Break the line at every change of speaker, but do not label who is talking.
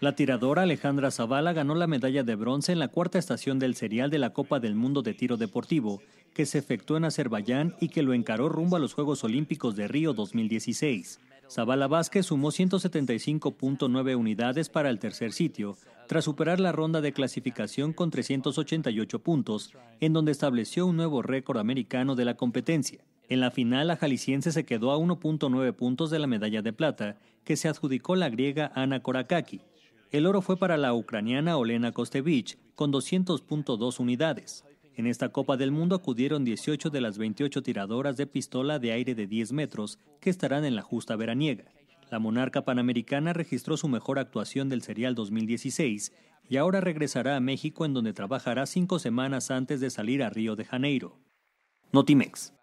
La tiradora Alejandra Zavala ganó la medalla de bronce en la cuarta estación del serial de la Copa del Mundo de Tiro Deportivo, que se efectuó en Azerbaiyán y que lo encaró rumbo a los Juegos Olímpicos de Río 2016. Zavala Vázquez sumó 175.9 unidades para el tercer sitio, tras superar la ronda de clasificación con 388 puntos, en donde estableció un nuevo récord americano de la competencia. En la final, la jalisciense se quedó a 1.9 puntos de la medalla de plata, que se adjudicó la griega Ana Korakaki, el oro fue para la ucraniana Olena Kostevich con 200.2 unidades. En esta Copa del Mundo acudieron 18 de las 28 tiradoras de pistola de aire de 10 metros que estarán en la justa veraniega. La monarca panamericana registró su mejor actuación del Serial 2016 y ahora regresará a México en donde trabajará cinco semanas antes de salir a Río de Janeiro. Notimex.